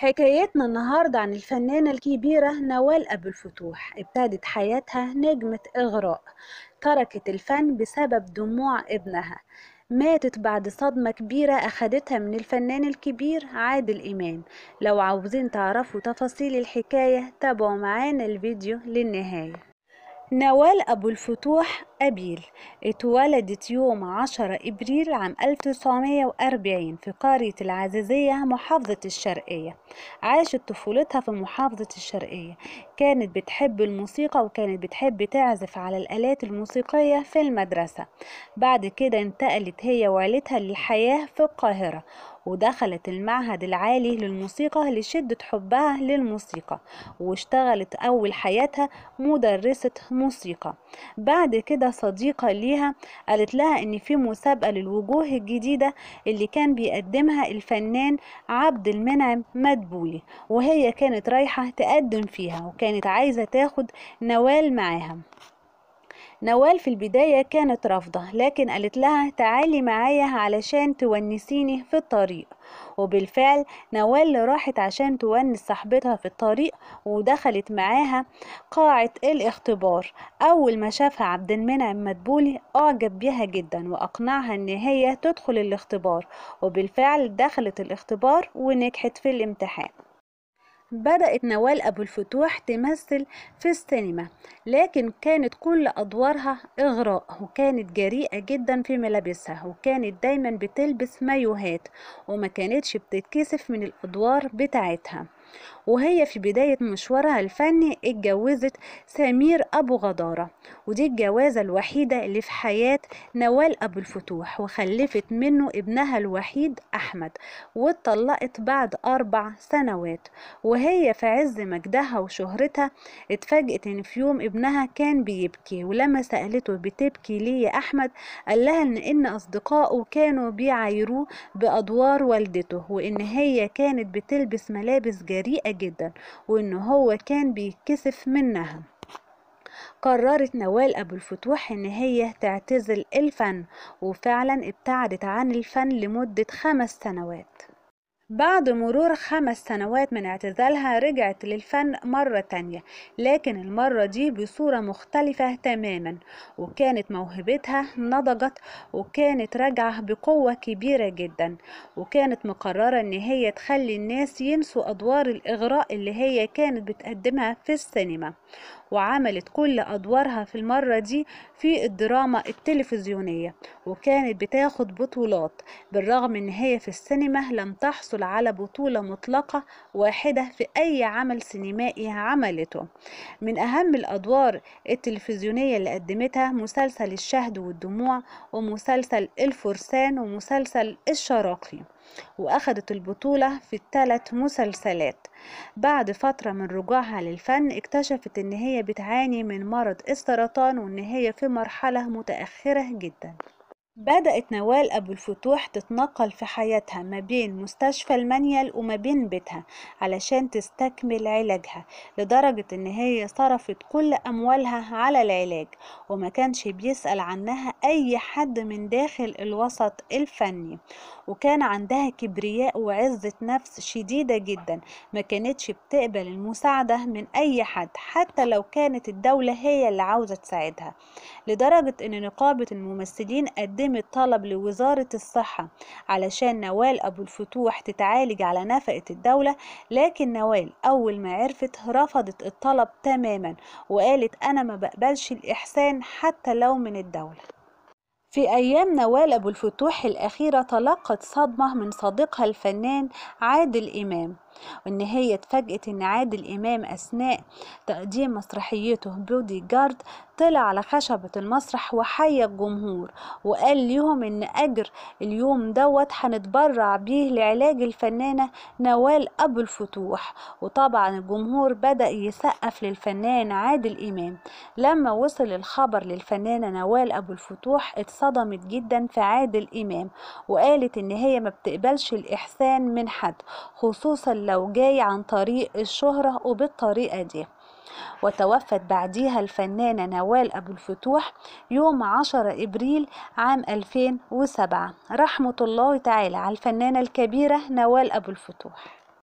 حكايتنا النهاردة عن الفنانة الكبيرة نوال أبو الفتوح ابتدت حياتها نجمة إغراء تركت الفن بسبب دموع ابنها ماتت بعد صدمة كبيرة أخدتها من الفنان الكبير عادل إمام لو عاوزين تعرفوا تفاصيل الحكاية تابعوا معانا الفيديو للنهاية نوال أبو الفتوح أبيل اتولدت يوم 10 إبريل عام 1940 في قرية العزيزية محافظة الشرقية عاشت طفولتها في محافظة الشرقية كانت بتحب الموسيقى وكانت بتحب تعزف على الآلات الموسيقية في المدرسة بعد كده انتقلت هي وعيلتها للحياة في القاهرة ودخلت المعهد العالي للموسيقى لشدة حبها للموسيقى واشتغلت أول حياتها مدرسة موسيقى بعد كده صديقة ليها قالت لها إن في مسابقة للوجوه الجديدة اللي كان بيقدمها الفنان عبد المنعم مدبولي وهي كانت رايحة تقدم فيها وكانت عايزة تاخد نوال معاها نوال في البداية كانت رافضة لكن قالت لها تعالي معايا علشان تونسيني في الطريق وبالفعل نوال راحت عشان تونس صاحبتها في الطريق ودخلت معاها قاعة الاختبار أول ما شافها عبد المنعم مدبولي أعجب بيها جدا وأقنعها إن هي تدخل الاختبار وبالفعل دخلت الاختبار ونجحت في الامتحان بدأت نوال أبو الفتوح تمثل في السينما لكن كانت كل أدوارها إغراء وكانت جريئة جدا في ملابسها وكانت دايما بتلبس مايوهات وما كانتش بتتكسف من الأدوار بتاعتها وهي في بداية مشوارها الفني اتجوزت سمير أبو غدارة ودي الجوازة الوحيدة اللي في حياة نوال أبو الفتوح وخلفت منه ابنها الوحيد أحمد واتطلقت بعد أربع سنوات وهي في عز مجدها وشهرتها اتفاجئت إن في يوم ابنها كان بيبكي ولما سألته بتبكي ليه يا أحمد قال لها إن, إن أصدقائه كانوا بيعايروه بأدوار والدته وإن هي كانت بتلبس ملابس جديدة جريئة جدا وإن هو كان بيتكسف منها قررت نوال أبو الفتوح إن هي تعتزل الفن وفعلا ابتعدت عن الفن لمدة خمس سنوات بعد مرور خمس سنوات من اعتزالها رجعت للفن مرة تانية لكن المرة دي بصورة مختلفة تماما وكانت موهبتها نضجت وكانت راجعة بقوة كبيرة جدا وكانت مقررة ان هي تخلي الناس ينسوا ادوار الاغراء اللي هي كانت بتقدمها في السينما وعملت كل أدوارها في المرة دي في الدراما التلفزيونية وكانت بتاخد بطولات بالرغم إن هي في السينما لم تحصل تحصل على بطولة مطلقة واحدة في أي عمل سينمائي عملته من أهم الأدوار التلفزيونية اللي قدمتها مسلسل الشهد والدموع ومسلسل الفرسان ومسلسل الشراقي وأخذت البطولة في الثلاث مسلسلات بعد فترة من رجوعها للفن اكتشفت ان هي بتعاني من مرض السرطان وان هي في مرحلة متأخرة جدا بدأت نوال أبو الفتوح تتنقل في حياتها ما بين مستشفى المنيل وما بين بيتها علشان تستكمل علاجها لدرجة إن هي صرفت كل أموالها على العلاج وما كانش بيسأل عنها أي حد من داخل الوسط الفني وكان عندها كبرياء وعزة نفس شديدة جدا ما كانتش بتقبل المساعدة من أي حد حتى لو كانت الدولة هي اللي عاوزة تساعدها لدرجة إن نقابة الممثلين قدمت استلمت طلب لوزارة الصحة علشان نوال أبو الفتوح تتعالج على نفقة الدولة لكن نوال أول ما عرفت رفضت الطلب تماما وقالت أنا ما بقبلش الإحسان حتى لو من الدولة في أيام نوال أبو الفتوح الأخيرة تلقت صدمة من صديقها الفنان عادل إمام وإن هي اتفاجئت إن عادل إمام أثناء تقديم مسرحيته بودي جارد طلع على خشبة المسرح وحيا الجمهور وقال ليهم إن أجر اليوم دوت هنتبرع بيه لعلاج الفنانة نوال أبو الفتوح وطبعا الجمهور بدأ يسقف للفنان عادل إمام لما وصل الخبر للفنانة نوال أبو الفتوح اتصدمت جدا في عادل إمام وقالت إن هي ما بتقبلش الإحسان من حد خصوصا لو جاي عن طريق الشهرة وبالطريقة دي وتوفت بعديها الفنانة نوال أبو الفتوح يوم 10 إبريل عام 2007 رحمة الله تعالى على الفنانة الكبيرة نوال أبو الفتوح